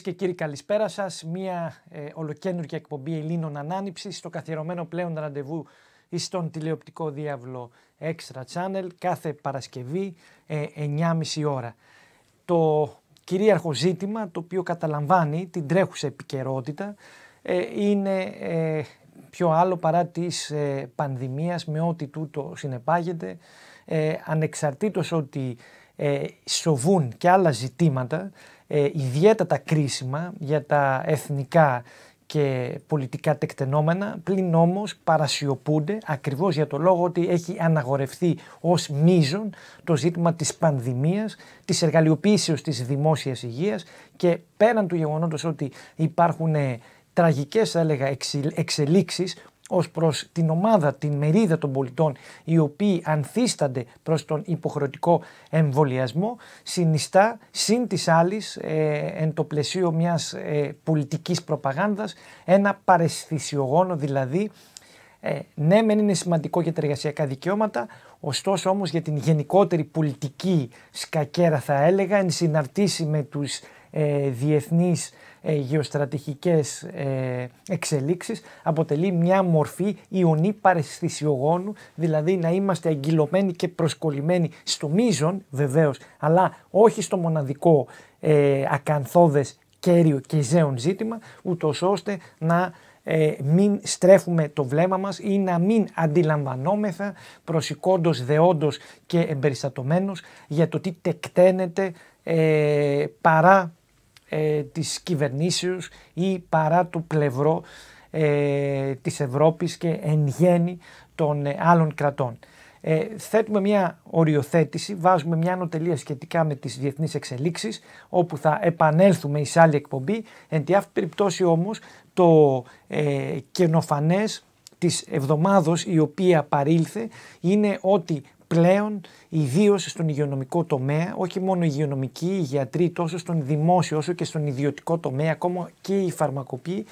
και κύριοι, καλησπέρα σας. Μια ε, εκπομπή Ελλήνων Ανάνυψης στο καθιερωμένο πλέον ραντεβού στον τηλεοπτικό διάβλο Extra Channel κάθε Παρασκευή 9.30 ε, ώρα. Το κυρίαρχο ζήτημα το οποίο καταλαμβάνει την τρέχουσα επικαιρότητα ε, είναι ε, πιο άλλο παρά της ε, πανδημίας με ό,τι τούτο συνεπάγεται ανεξαρτήτως ότι σοβούν και άλλα ζητήματα ε, ιδιαίτερα τα κρίσιμα για τα εθνικά και πολιτικά τεκτενόμενα, πλην όμως παρασιωπούνται ακριβώς για το λόγο ότι έχει αναγορευτεί ως μείζον το ζήτημα της πανδημίας, της εργαλειοποίησης της δημόσιας υγείας και πέραν του γεγονότος ότι υπάρχουν τραγικές θα έλεγα εξελίξεις Ως προς την ομάδα, την μερίδα των πολιτών οι οποίοι ανθίστανται προς τον υποχρεωτικό εμβολιασμό συνιστά συν της άλλης ε, εν το πλαισίο μιας ε, πολιτικής προπαγάνδας ένα παρεσθησιογόνο δηλαδή ε, ναι μεν είναι σημαντικό για τα εργασιακά δικαιώματα ωστόσο όμως για την γενικότερη πολιτική σκακέρα θα έλεγα εν συναρτήσει με τους ε, διεθνείς ε, γεωστρατηγικές ε, εξελίξεις αποτελεί μια μορφή ιονή παρεσθησιογόνου, δηλαδή να είμαστε αγκυλωμένοι και προσκολλημένοι στο μείζον βεβαίως, αλλά όχι στο μοναδικό ε, κέριο και ζέον ζήτημα, ούτως ώστε να ε, μην στρέφουμε το βλέμμα μας ή να μην αντιλαμβανόμεθα προσικόντος, δεόντος και εμπεριστατωμένος για το τι τεκταίνεται ε, παρά ε, της κυβερνήσεως ή παρά του πλευρό ε, της Ευρώπης και εν γέννη των ε, άλλων κρατών. Ε, θέτουμε μια οριοθέτηση, βάζουμε μια ανωτελεία σχετικά με τις διεθνείς εξελίξεις όπου θα επανέλθουμε εις άλλη εκπομπή. Εν τη αυτή περιπτώσει όμως το ε, της εβδομάδος η οποία παρήλθε είναι ότι πλέον ιδίως στον υγειονομικό τομέα, όχι μόνο οι υγειονομικοί, οι γιατροί, τόσο στον δημόσιο όσο και στον ιδιωτικό τομέα, ακόμα και οι φαρμακοποιοί,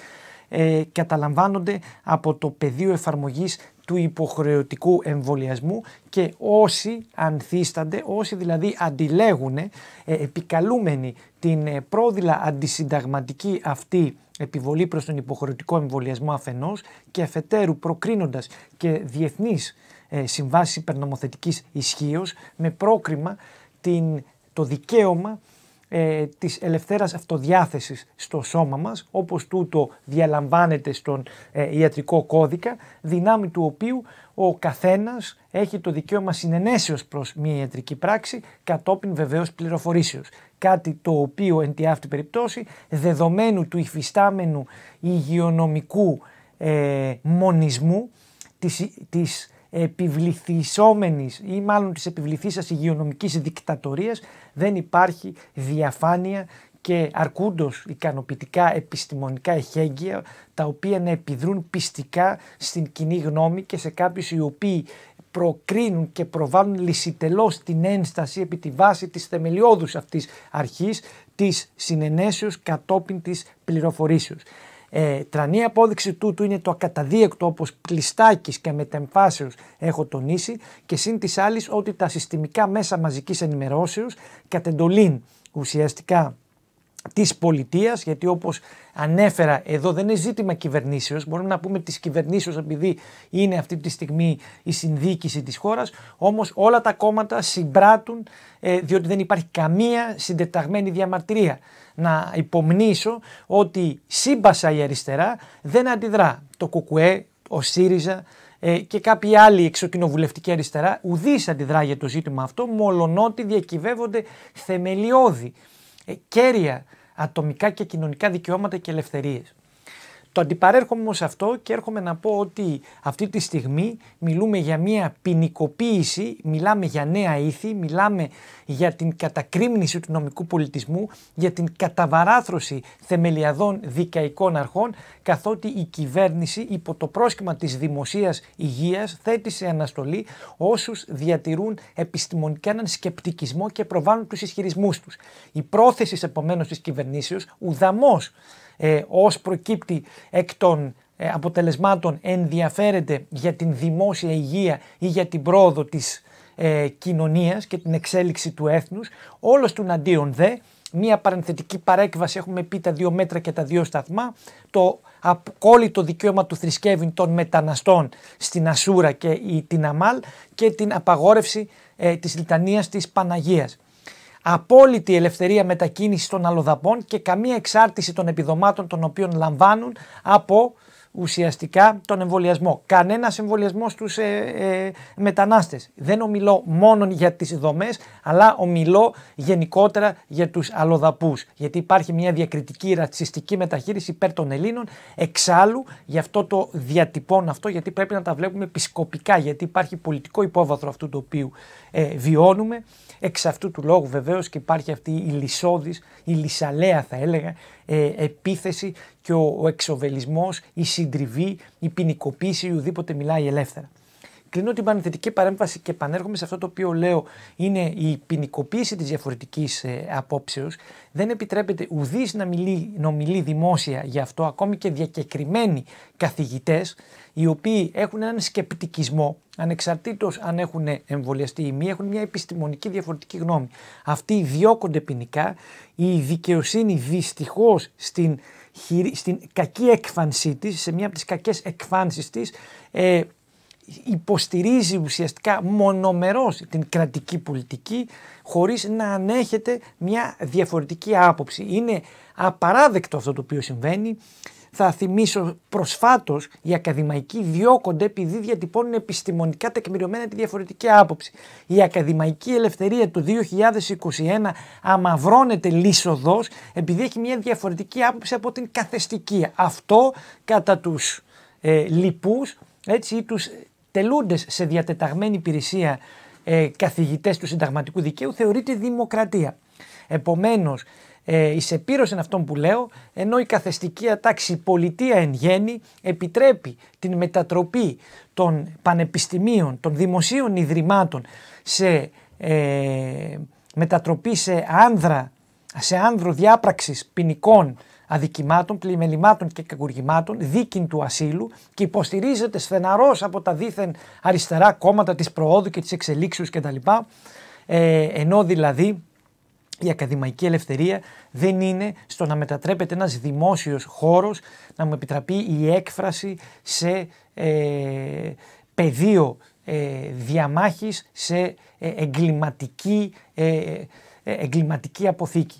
ε, καταλαμβάνονται από το πεδίο εφαρμογής του υποχρεωτικού εμβολιασμού και όσοι ανθίστανται, όσοι δηλαδή αντιλέγουν ε, επικαλούμενοι την ε, πρόδειλα αντισυνταγματική αυτή επιβολή προς τον υποχρεωτικό εμβολιασμό αφενός και αφετέρου προκρίνοντας και διεθνείς ε, συμβάσεις υπερνομοθετικής ισχύως με πρόκριμα την, το δικαίωμα ε, της ελευθέρας αυτοδιάθεσης στο σώμα μας, όπως τούτο διαλαμβάνεται στον ε, ιατρικό κώδικα, δυνάμει του οποίου ο καθένας έχει το δικαίωμα συνενέσεως προς μια ιατρική πράξη, κατόπιν βεβαίως πληροφορήσεως. Κάτι το οποίο εν τη αυτή περιπτώσει, δεδομένου του υφιστάμενου υγειονομικού ε, μονισμού, της, της επιβληθισόμενης ή μάλλον της σας υγειονομικής δικτατορίας, δεν υπάρχει διαφάνεια και αρκούντος ικανοποιητικά επιστημονικά εχέγγυα τα οποία να επιδρούν πιστικά στην κοινή γνώμη και σε κάποιους οι οποίοι προκρίνουν και προβάλλουν λυσιτελώς την ένσταση επί τη βάση της θεμελιώδους αυτής αρχής της συνενέσεως κατόπιν της πληροφορήσεως. Ε, τρανή απόδειξη τούτου είναι το ακαταδίεκτο όπως κλειστάκις και μετεμφάσεως έχω τονίσει και συν της άλλης ότι τα συστημικά μέσα μαζικής ενημερώσεως κατ' ουσιαστικά Της πολιτείας, γιατί όπως ανέφερα εδώ δεν είναι ζήτημα κυβερνήσεως. μπορούμε να πούμε της κυβερνήσεως επειδή είναι αυτή τη στιγμή η συνδίκηση της χώρας. Όμως όλα τα κόμματα συμπράττουν ε, διότι δεν υπάρχει καμία συντεταγμένη διαμαρτυρία. Να υπομνήσω ότι σύμπασα η αριστερά δεν αντιδρά. Το ΚΚΕ, ο ΣΥΡΙΖΑ, ε, και κάποιοι άλλοι εξοκοινοβουλευτικοί αριστερά ουδείς αντιδρά για το ζήτημα αυτό μόλον ότι διακυβεύονται θεμελιώδη κέρια ατομικά και κοινωνικά δικαιώματα και ελευθερίες. Το αντιπαρέρχομαι όμως αυτό και έρχομαι να πω ότι αυτή τη στιγμή μιλούμε για μια ποινικοποίηση, μιλάμε για νέα ήθη, μιλάμε για την κατακρίμνηση του νομικού πολιτισμού, για την καταβαράθρωση θεμελιαδών δικαϊκών αρχών, καθότι η κυβέρνηση υπό το πρόσχημα της δημοσίας υγείας θέτει σε αναστολή όσους διατηρούν επιστημονικά έναν σκεπτικισμό και προβάλλουν τους ισχυρισμούς τους. Η πρόθεση επομένως της κυβερνήσεως ουδαμός ε, ως προκύπτει εκ των ε, αποτελεσμάτων ενδιαφέρεται για την δημόσια υγεία ή για την πρόοδο της ε, κοινωνίας και την εξέλιξη του έθνους, όλος του αντίον δε, μία παρενθετική παρέκβαση έχουμε πει τα δύο μέτρα και τα δύο σταθμά, το απόλυτο δικαίωμα του θρησκεύην των μεταναστών στην Ασούρα και την Αμάλ και την απαγόρευση ε, της λιτανίας της Παναγίας απόλυτη ελευθερία μετακίνησης των αλλοδαπών και καμία εξάρτηση των επιδομάτων των οποίων λαμβάνουν από ουσιαστικά τον εμβολιασμό. Κανένας εμβολιασμός στου ε, ε, μετανάστες. Δεν ομιλώ μόνο για τις δομές, αλλά ομιλώ γενικότερα για τους αλλοδαπούς. Γιατί υπάρχει μια διακριτική ρατσιστική μεταχείριση υπέρ των Ελλήνων. Εξάλλου, γι' αυτό το διατυπώνω αυτό, γιατί πρέπει να τα βλέπουμε επισκοπικά, γιατί υπάρχει πολιτικό υπόβαθρο αυτού το οποίο ε, βιώνουμε. Εξ αυτού του λόγου βεβαίως και υπάρχει αυτή η λυσόδης, η λυσαλέα θα έλεγα, ε, επίθεση και ο, ο εξοβελισμός, η συντριβή, η ποινικοποίηση ή ουδήποτε μιλάει ελεύθερα κλείνω την πανεθετική παρέμβαση και επανέρχομαι σε αυτό το οποίο λέω είναι η ποινικοποίηση της διαφορετικής ε, απόψεως. Δεν επιτρέπεται ουδής να, μιλεί, να δημόσια γι' αυτό, ακόμη και διακεκριμένοι καθηγητές, οι οποίοι έχουν έναν σκεπτικισμό, ανεξαρτήτως αν έχουν εμβολιαστεί ή μη, έχουν μια επιστημονική διαφορετική γνώμη. Αυτοί διώκονται ποινικά. Η δικαιοσύνη δυστυχώς στην, στην κακή έκφανσή της, σε μια από τις κακές εκφάνσεις της, ε, υποστηρίζει ουσιαστικά μονομερός την κρατική πολιτική χωρίς να ανέχεται μια διαφορετική άποψη. Είναι απαράδεκτο αυτό το οποίο συμβαίνει. Θα θυμίσω προσφάτως οι ακαδημαϊκοί διώκονται επειδή διατυπώνουν επιστημονικά τεκμηριωμένα τη διαφορετική άποψη. Η ακαδημαϊκή ελευθερία του 2021 αμαυρώνεται λύσοδος επειδή έχει μια διαφορετική άποψη από την καθεστική. Αυτό κατά τους ε, λοιπούς, έτσι ή τους σε διατεταγμένη υπηρεσία ε, καθηγητές του συνταγματικού δικαίου θεωρείται δημοκρατία. Επομένως, ε, εν αυτόν που λέω, ενώ η καθεστική ατάξη η πολιτεία εν γέννη επιτρέπει την μετατροπή των πανεπιστημίων, των δημοσίων ιδρυμάτων σε ε, μετατροπή σε άνδρα, σε άνδρο διάπραξης ποινικών αδικημάτων, πλημελημάτων και κακουργημάτων, δίκην του ασύλου και υποστηρίζεται στεναρό από τα δίθεν αριστερά κόμματα της προόδου και της εξελίξεως κτλ. Ε, ενώ δηλαδή η ακαδημαϊκή ελευθερία δεν είναι στο να μετατρέπεται ένας δημόσιος χώρος, να μου επιτραπεί η έκφραση σε ε, πεδίο ε, διαμάχης, σε ε, εγκληματική, ε, ε, εγκληματική αποθήκη.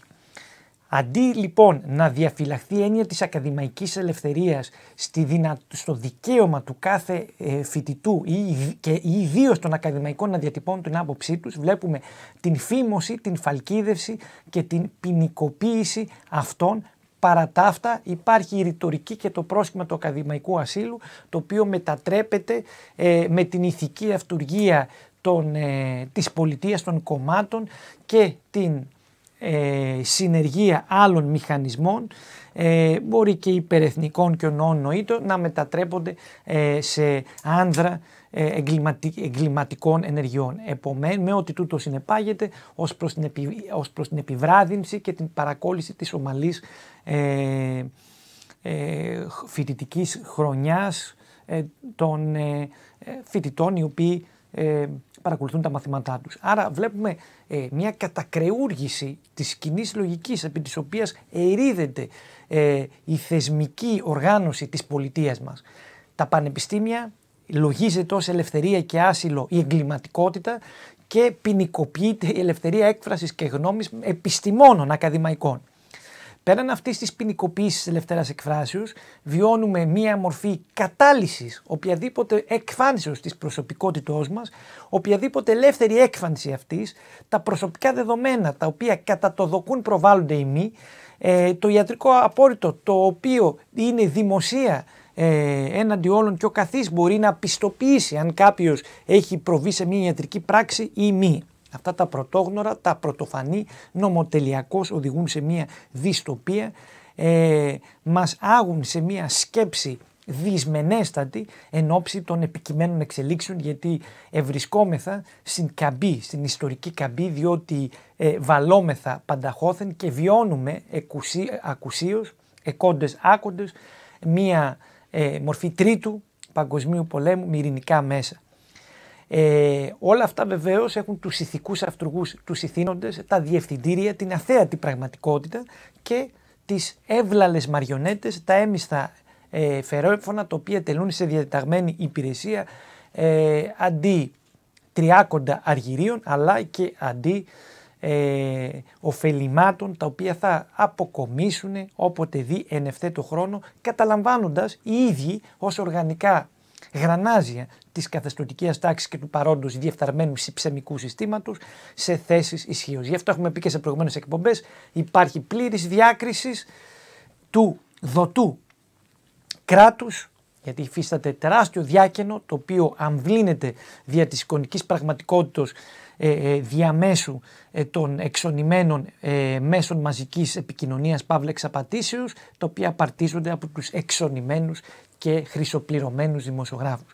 Αντί λοιπόν να διαφυλαχθεί η έννοια της ακαδημαϊκής ελευθερίας στη στο δικαίωμα του κάθε ε, φοιτητού ή, και ιδίως των ακαδημαϊκών να διατυπώνουν την άποψή τους, βλέπουμε την φήμωση, την φαλκίδευση και την ποινικοποίηση αυτών Παρά τα αυτά υπάρχει η ρητορική και το πρόσχημα του ακαδημαϊκού ασύλου το οποίο μετατρέπεται ε, με την ηθική αυτουργία ε, της πολιτείας των κομμάτων και την ε, συνεργεία άλλων μηχανισμών ε, μπορεί και υπερεθνικών και νοήτων να μετατρέπονται ε, σε άνδρα ε, εγκληματικών ενεργειών. Επομένως, με ό,τι τούτο συνεπάγεται ως προς, την επι, ως προς την επιβράδυνση και την παρακόλληση της ομαλής ε, ε, χρονιάς των φοιτητών οι οποίοι ε, παρακολουθούν τα μαθήματά τους. Άρα βλέπουμε ε, μια κατακρεούργηση της κοινή λογικής επί της οποίας ερίδεται ε, η θεσμική οργάνωση της πολιτείας μας. Τα πανεπιστήμια λογίζεται ως ελευθερία και άσυλο η εγκληματικότητα και ποινικοποιείται η ελευθερία έκφρασης και γνώμης επιστημόνων ακαδημαϊκών. Πέραν αυτής της ποινικοποίησης της ελευθερά εκφράσεως, βιώνουμε μία μορφή κατάλυσης οποιαδήποτε εκφάνσεω της προσωπικότητός μας, οποιαδήποτε ελεύθερη έκφανση αυτής, τα προσωπικά δεδομένα τα οποία κατά το δοκούν προβάλλονται ή μη, ε, το ιατρικό απόρριτο το οποίο είναι δημοσία ε, έναντι όλων και ο καθής μπορεί να πιστοποιήσει αν κάποιος έχει προβεί σε μια ιατρική πράξη ή μη. Αυτά τα πρωτόγνωρα, τα πρωτοφανή νομοτελειακώς οδηγούν σε μια δυστοπία, ε, μας άγουν σε μια σκέψη δυσμενέστατη εν ώψη των επικειμένων εξελίξεων γιατί ευρισκόμεθα στην καμπή, στην ιστορική καμπή διότι ε, βαλόμεθα πανταχώθεν και βιώνουμε εκουσί, ακουσίως, εκόντες άκοντες, μία ε, μορφή τρίτου παγκοσμίου πολέμου με μέσα. Ε, όλα αυτά βεβαίως έχουν τους ηθικούς αυτούργους, τους ηθήνοντες, τα διευθυντήρια, την αθέατη πραγματικότητα και τις εύλαλες μαριονέτες, τα έμισθα ε, φερόφωνα, τα οποία τελούν σε διαταγμένη υπηρεσία ε, αντί τριάκοντα αργυρίων, αλλά και αντί ε, ωφελημάτων τα οποία θα αποκομίσουν όποτε δει εν ευθέτω χρόνο καταλαμβάνοντας οι ίδιοι ως οργανικά γρανάζια ε, τη καθεστωτική τάξη και του παρόντος διεφθαρμένου ψεμικού συστήματος σε θέσεις ισχύως. Γι' αυτό έχουμε πει και σε προηγούμενες εκπομπές, υπάρχει πλήρης διάκρισης του δοτού κράτους, γιατί υφίσταται τεράστιο διάκαινο το οποίο αμβλύνεται δια της εικονικής πραγματικότητα ε, ε, διαμέσου των εξονημένων μέσων μαζικής επικοινωνίας παύλα εξαπατήσεως, τα οποία απαρτίζονται από τους εξονημένους και χρυσοπληρωμένους δημοσιογράφους.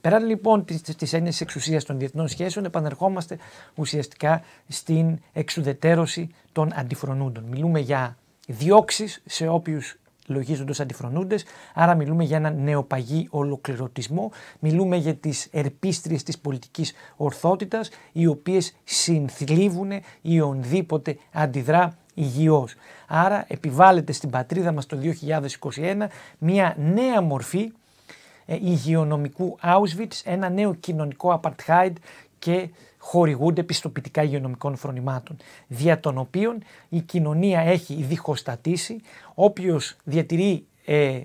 Πέραν λοιπόν της έννοιας της εξουσίας των διεθνών σχέσεων, επανερχόμαστε ουσιαστικά στην εξουδετερώση των αντιφρονούντων. Μιλούμε για διώξεις σε όποιους λογίζονται αντιφρονούντες, άρα μιλούμε για έναν νεοπαγή ολοκληρωτισμό, μιλούμε για τις ερπίστριες της πολιτικής ορθότητας, οι οποίες συνθλίβουν ή ονδήποτε αντιδρά Άρα επιβάλλεται στην πατρίδα μας το 2021 μια νέα μορφή ε, υγειονομικού Auschwitz, ένα νέο κοινωνικό apartheid και χορηγούνται πιστοποιητικά υγειονομικών φρονημάτων, δια των οποίων η κοινωνία έχει διχοστατήσει, όποιος διατηρεί ε, ε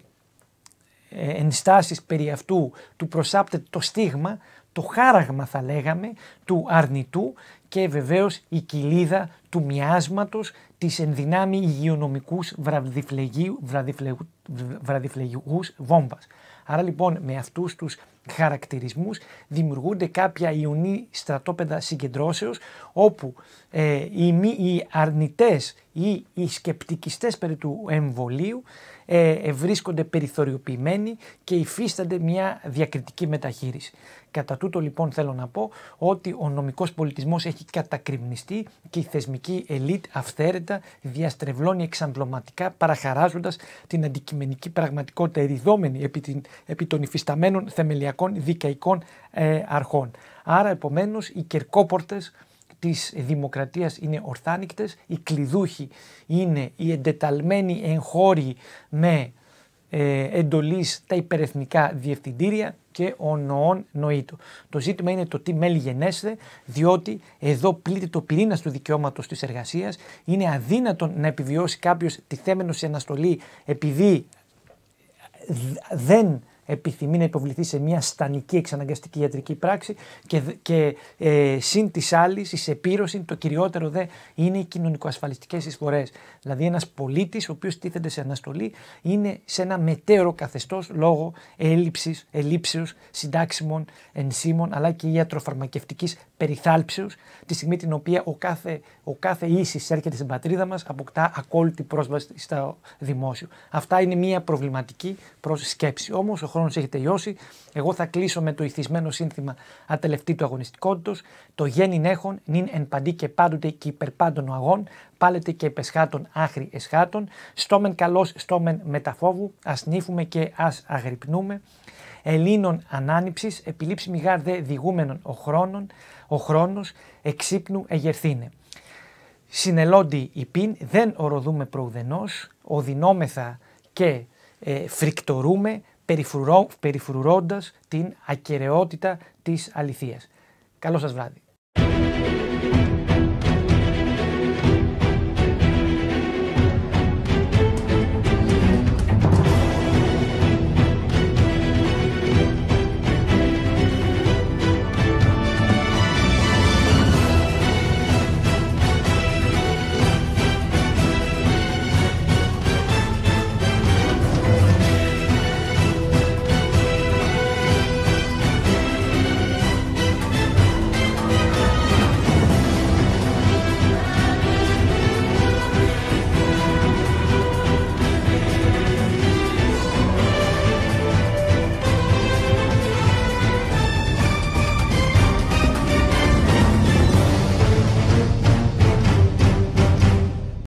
ενστάσεις περί αυτού του προσάπτεται το στίγμα, το χάραγμα θα λέγαμε, του αρνητού και βεβαίως η κοιλίδα του μοιάσματος της ενδυνάμει υγειονομικούς βραδιφλεγίου, βόμβας. Άρα λοιπόν με αυτούς τους χαρακτηρισμούς δημιουργούνται κάποια ιονή στρατόπεδα συγκεντρώσεως όπου ε, οι, αρνητές ή οι σκεπτικιστές περί του εμβολίου ε, βρίσκονται περιθωριοποιημένοι και υφίστανται μια διακριτική μεταχείριση. Κατά τούτο λοιπόν θέλω να πω ότι ο νομικός πολιτισμός έχει κατακριμνιστεί και η θεσμική αστυνομική ελίτ αυθαίρετα διαστρεβλώνει εξαντλωματικά παραχαράζοντας την αντικειμενική πραγματικότητα εριδόμενη επί, την, των υφισταμένων θεμελιακών δικαϊκών ε, αρχών. Άρα, επομένως, οι κερκόπορτες της δημοκρατίας είναι ορθάνικτες, οι κλειδούχοι είναι οι εντεταλμένοι εγχώροι με ε, εντολής τα υπερεθνικά διευθυντήρια, και ο νοών νοήτο. Το ζήτημα είναι το τι μέλη γενέστε, διότι εδώ πλήττει το πυρήνα του δικαιώματος της εργασίας. Είναι αδύνατο να επιβιώσει κάποιος τη θέμενος σε αναστολή επειδή δεν επιθυμεί να υποβληθεί σε μια στανική εξαναγκαστική ιατρική πράξη και, και ε, συν της άλλης, η σεπήρωση, το κυριότερο δε είναι οι κοινωνικοασφαλιστικές εισφορές. Δηλαδή, ένας πολίτης ο οποίος τίθεται σε αναστολή είναι σε ένα μετέωρο καθεστώς λόγω έλλειψης, ελλείψεως συντάξιμων ενσύμων αλλά και ιατροφαρμακευτικής περιθάλψεως, τη στιγμή την οποία ο κάθε, ο κάθε ίσης έρχεται στην πατρίδα μας αποκτά ακόλουτη πρόσβαση στο δημόσιο. Αυτά είναι μια προβληματική προς σκέψη. Όμως ο χρόνος έχει τελειώσει. Εγώ θα κλείσω με το ηθισμένο σύνθημα ατελευτή του αγωνιστικότητος. Το γέννην έχων, νυν εν παντή και πάντοτε και υπερπάντων ο αγών, πάλετε και επεσχάτων άχρη εσχάτων. Στόμεν καλός, στόμεν μεταφόβου, ας νύφουμε και ας αγρυπνούμε. Ελλήνων ανάνυψης, επιλήψη μιγάρ δε διηγούμενων ο χρόνων, ο χρόνος εξύπνου εγερθύνε. η πίν, δεν οροδούμε προουδενός, οδυνόμεθα και ε, φρικτορούμε, περιφρουρώ, περιφρουρώντας την ακαιρεότητα της αληθείας. Καλό σας βράδυ.